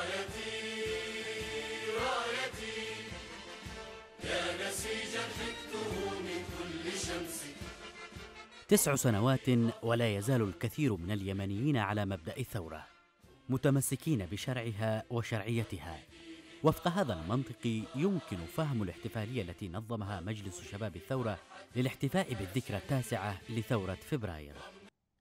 رايتي رايتي يا نسيجا حكته من كل شمس تسع سنوات ولا يزال الكثير من اليمنيين على مبدأ الثورة متمسكين بشرعها وشرعيتها وفق هذا المنطق يمكن فهم الاحتفالية التي نظمها مجلس شباب الثورة للاحتفاء بالذكرى التاسعة لثورة فبراير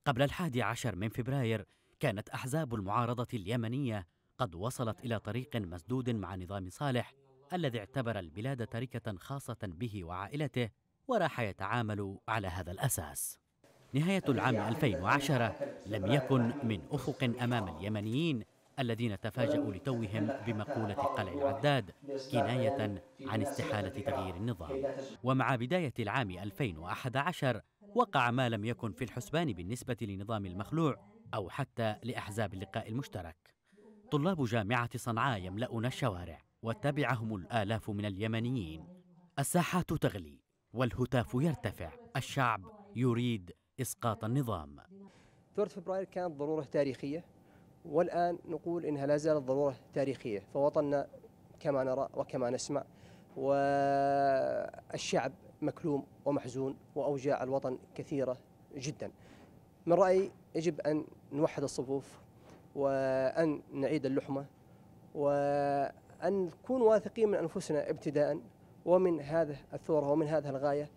قبل الحادي عشر من فبراير كانت أحزاب المعارضة اليمنية قد وصلت إلى طريق مسدود مع نظام صالح الذي اعتبر البلاد تركة خاصة به وعائلته وراح يتعامل على هذا الأساس نهاية العام 2010 لم يكن من أفق أمام اليمنيين الذين تفاجأوا لتوهم بمقولة قلع العداد كناية عن استحالة تغيير النظام ومع بداية العام 2011 وقع ما لم يكن في الحسبان بالنسبة لنظام المخلوع أو حتى لأحزاب اللقاء المشترك طلاب جامعة صنعاء يملؤون الشوارع وتبعهم الآلاف من اليمنيين الساحات تغلي والهتاف يرتفع الشعب يريد إسقاط النظام ثورة فبراير كانت ضرورة تاريخية والآن نقول إنها لا زالت ضرورة تاريخية فوطننا كما نرى وكما نسمع والشعب مكلوم ومحزون وأوجاع الوطن كثيرة جدا من رأيي يجب أن نوحد الصفوف وأن نعيد اللحمة وأن نكون واثقين من أنفسنا ابتداء ومن هذه الثورة ومن هذه الغاية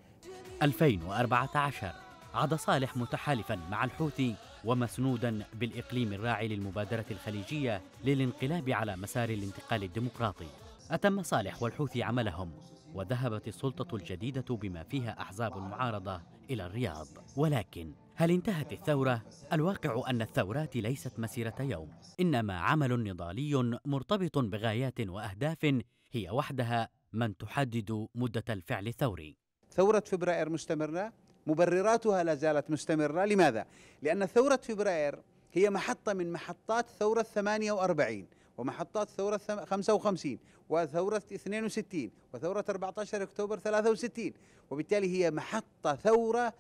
2014 عاد صالح متحالفا مع الحوثي ومسنودا بالإقليم الراعي للمبادرة الخليجية للانقلاب على مسار الانتقال الديمقراطي أتم صالح والحوثي عملهم وذهبت السلطة الجديدة بما فيها أحزاب المعارضة إلى الرياض ولكن هل انتهت الثورة؟ الواقع أن الثورات ليست مسيرة يوم إنما عمل نضالي مرتبط بغايات وأهداف هي وحدها من تحدد مدة الفعل الثوري ثورة فبراير مستمرة مبرراتها لا زالت مستمرة لماذا؟ لأن ثورة فبراير هي محطة من محطات ثورة 48 ومحطات ثورة 55 وثورة 62 وثورة 14 أكتوبر 63 وبالتالي هي محطة ثورة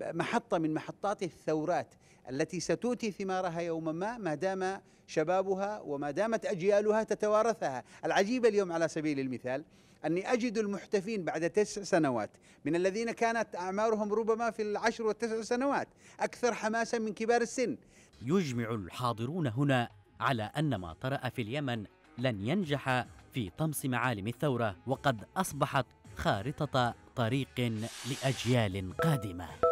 محطة من محطات الثورات التي ستؤتي ثمارها يوما ما ما دام شبابها وما دامت أجيالها تتوارثها العجيب اليوم على سبيل المثال أني أجد المحتفين بعد تسع سنوات من الذين كانت أعمارهم ربما في العشر والتسع سنوات أكثر حماسا من كبار السن يجمع الحاضرون هنا على أن ما طرأ في اليمن لن ينجح في طمس معالم الثورة وقد أصبحت خارطة طريق لأجيال قادمة